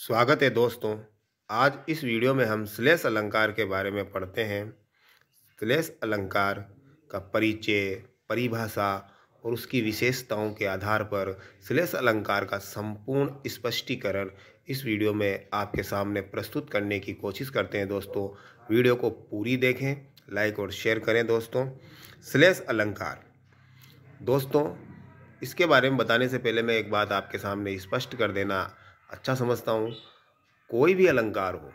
स्वागत है दोस्तों आज इस वीडियो में हम श्लेष अलंकार के बारे में पढ़ते हैं श्लेष अलंकार का परिचय परिभाषा और उसकी विशेषताओं के आधार पर श्लेष अलंकार का संपूर्ण स्पष्टीकरण इस वीडियो में आपके सामने प्रस्तुत करने की कोशिश करते हैं दोस्तों वीडियो को पूरी देखें लाइक और शेयर करें दोस्तों श्लेष अलंकार दोस्तों इसके बारे में बताने से पहले मैं एक बात आपके सामने स्पष्ट कर देना अच्छा समझता हूँ कोई भी अलंकार हो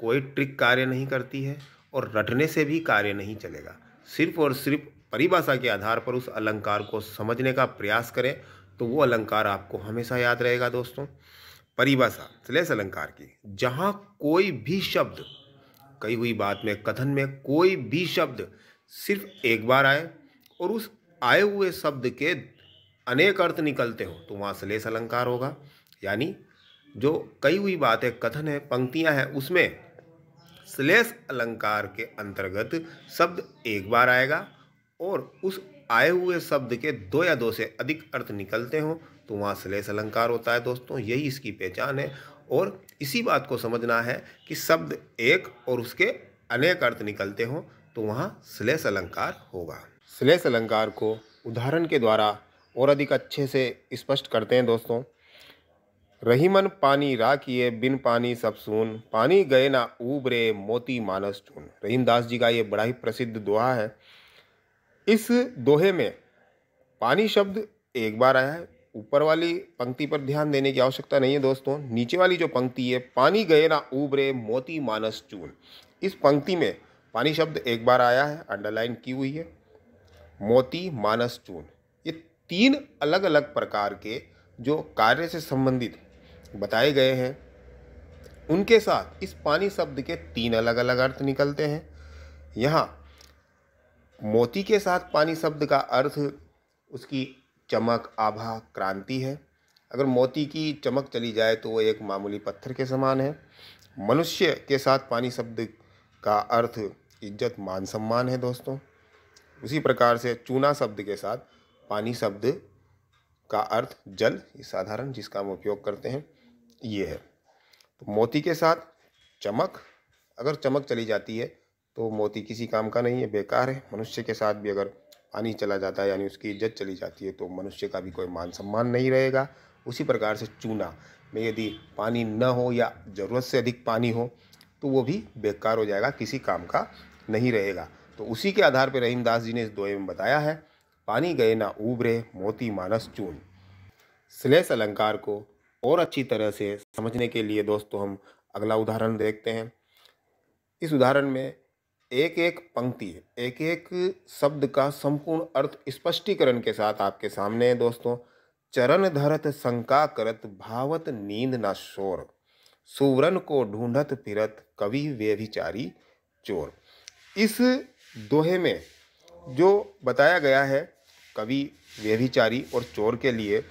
कोई ट्रिक कार्य नहीं करती है और रटने से भी कार्य नहीं चलेगा सिर्फ और सिर्फ परिभाषा के आधार पर उस अलंकार को समझने का प्रयास करें तो वो अलंकार आपको हमेशा याद रहेगा दोस्तों परिभाषा स्लेस अलंकार की जहाँ कोई भी शब्द कही हुई बात में कथन में कोई भी शब्द सिर्फ एक बार आए और उस आए हुए शब्द के अनेक अर्थ निकलते हो तो वहाँ श्लेष अलंकार होगा यानी जो कई हुई बातें कथन है पंक्तियाँ हैं उसमें श्लेष अलंकार के अंतर्गत शब्द एक बार आएगा और उस आए हुए शब्द के दो या दो से अधिक अर्थ निकलते हों तो वहाँ श्लेष अलंकार होता है दोस्तों यही इसकी पहचान है और इसी बात को समझना है कि शब्द एक और उसके अनेक अर्थ निकलते हों तो वहाँ श्लेष अलंकार होगा श्लेष अलंकार को उदाहरण के द्वारा और अधिक अच्छे से स्पष्ट करते हैं दोस्तों रहीमन पानी राखिए बिन पानी सब सुन पानी गए ना उबरे मोती मानस चून दास जी का ये बड़ा ही प्रसिद्ध दोहा है इस दोहे में पानी शब्द एक बार आया है ऊपर वाली पंक्ति पर ध्यान देने की आवश्यकता नहीं है दोस्तों नीचे वाली जो पंक्ति है पानी गए ना उबरे मोती मानस चून इस पंक्ति में पानी शब्द एक बार आया है अंडरलाइन की हुई है मोती मानस चून ये तीन अलग अलग प्रकार के जो कार्य से संबंधित बताए गए हैं उनके साथ इस पानी शब्द के तीन अलग अलग अर्थ निकलते हैं यहाँ मोती के साथ पानी शब्द का अर्थ उसकी चमक आभा क्रांति है अगर मोती की चमक चली जाए तो वो एक मामूली पत्थर के समान है मनुष्य के साथ पानी शब्द का अर्थ इज्जत मान सम्मान है दोस्तों उसी प्रकार से चूना शब्द के साथ पानी शब्द का अर्थ जल साधारण जिसका हम उपयोग करते हैं ये है तो मोती के साथ चमक अगर चमक चली जाती है तो मोती किसी काम का नहीं है बेकार है मनुष्य के साथ भी अगर पानी चला जाता है यानी उसकी इज्जत चली जाती है तो मनुष्य का भी कोई मान सम्मान नहीं रहेगा उसी प्रकार से चूना में यदि पानी न हो या ज़रूरत से अधिक पानी हो तो वो भी बेकार हो जाएगा किसी काम का नहीं रहेगा तो उसी के आधार पर रहीमदास जी ने इस दोहे में बताया है पानी गए ना उबरे मोती मानस चून श्लेष अलंकार को और अच्छी तरह से समझने के लिए दोस्तों हम अगला उदाहरण देखते हैं इस उदाहरण में एक एक पंक्ति एक एक शब्द का संपूर्ण अर्थ स्पष्टीकरण के साथ आपके सामने है दोस्तों चरण धरत शंका करत भावत नींद न शोर सुवरण को ढूंढत फिरत कवि व्यभिचारी चोर इस दोहे में जो बताया गया है कवि व्यभिचारी और चोर के लिए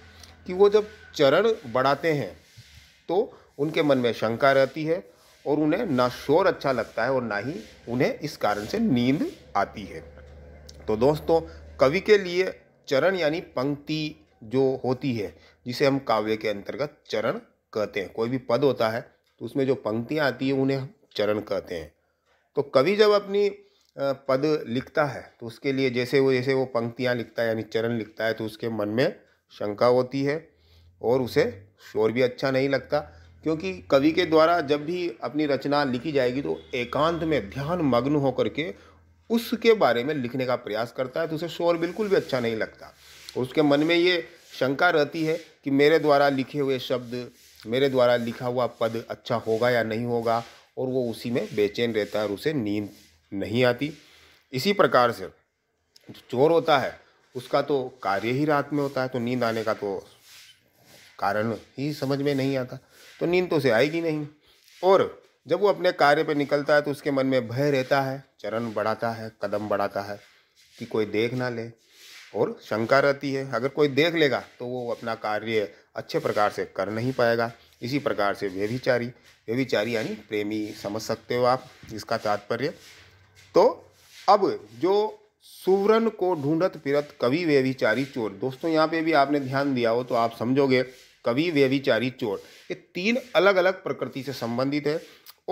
कि वो जब चरण बढ़ाते हैं तो उनके मन में शंका रहती है और उन्हें ना शोर अच्छा लगता है और ना ही उन्हें इस कारण से नींद आती है तो दोस्तों कवि के लिए चरण यानी पंक्ति जो होती है जिसे हम काव्य के अंतर्गत चरण कहते हैं कोई भी पद होता है तो उसमें जो पंक्तियाँ आती हैं उन्हें हम चरण कहते हैं तो कवि जब अपनी पद लिखता है तो उसके लिए जैसे वो जैसे वो पंक्तियाँ लिखता है यानी चरण लिखता है तो उसके मन में शंका होती है और उसे शोर भी अच्छा नहीं लगता क्योंकि कवि के द्वारा जब भी अपनी रचना लिखी जाएगी तो एकांत में ध्यान मग्न होकर के उसके बारे में लिखने का प्रयास करता है तो उसे शोर बिल्कुल भी अच्छा नहीं लगता और उसके मन में ये शंका रहती है कि मेरे द्वारा लिखे हुए शब्द मेरे द्वारा लिखा हुआ पद अच्छा होगा या नहीं होगा और वो उसी में बेचैन रहता है और उसे नींद नहीं आती इसी प्रकार से जो चोर होता है उसका तो कार्य ही रात में होता है तो नींद आने का तो कारण ही समझ में नहीं आता तो नींद तो उसे आएगी नहीं और जब वो अपने कार्य पे निकलता है तो उसके मन में भय रहता है चरण बढ़ाता है कदम बढ़ाता है कि कोई देख ना ले और शंका रहती है अगर कोई देख लेगा तो वो अपना कार्य अच्छे प्रकार से कर नहीं पाएगा इसी प्रकार से व्यभिचारी व्यभिचारी यानी प्रेमी समझ सकते हो आप इसका तात्पर्य तो अब जो सूरन को ढूंढत फिरत कवि व्यभिचारी चोर दोस्तों यहाँ पे भी आपने ध्यान दिया हो तो आप समझोगे कवि व्यभिचारी चोर ये तीन अलग अलग प्रकृति से संबंधित है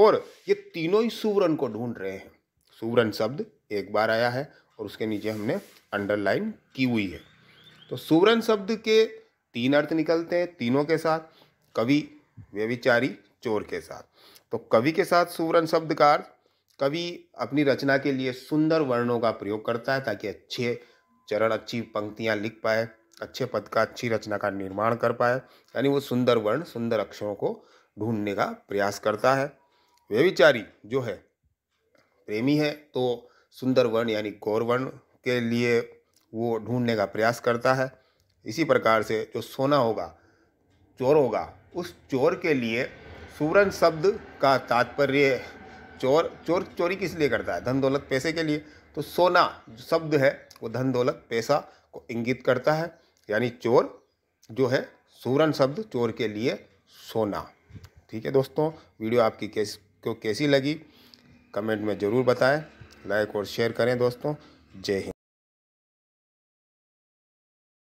और ये तीनों ही सुवरण को ढूंढ रहे हैं सुवरण शब्द एक बार आया है और उसके नीचे हमने अंडरलाइन की हुई है तो सुवरण शब्द के तीन अर्थ निकलते हैं तीनों के साथ कवि व्यभिचारी चोर के साथ तो कवि के साथ सुवरण शब्द का अर्थ कवि अपनी रचना के लिए सुंदर वर्णों का प्रयोग करता है ताकि अच्छे चरण अच्छी पंक्तियाँ लिख पाए अच्छे पद का अच्छी रचना का निर्माण कर पाए यानी वो सुंदर वर्ण सुंदर अक्षरों को ढूंढने का प्रयास करता है व्यविचारी जो है प्रेमी है तो सुंदर वर्ण यानी गौर वर्ण के लिए वो ढूंढने का प्रयास करता है इसी प्रकार से जो सोना होगा चोर होगा उस चोर के लिए सुवर्ण शब्द का तात्पर्य चोर चोर चोरी किस लिए करता है धन दौलत पैसे के लिए तो सोना जो शब्द है वो धन दौलत पैसा को इंगित करता है यानी चोर जो है सूरन शब्द चोर के लिए सोना ठीक है दोस्तों वीडियो आपकी कैस को कैसी लगी कमेंट में ज़रूर बताएं लाइक और शेयर करें दोस्तों जय हिंद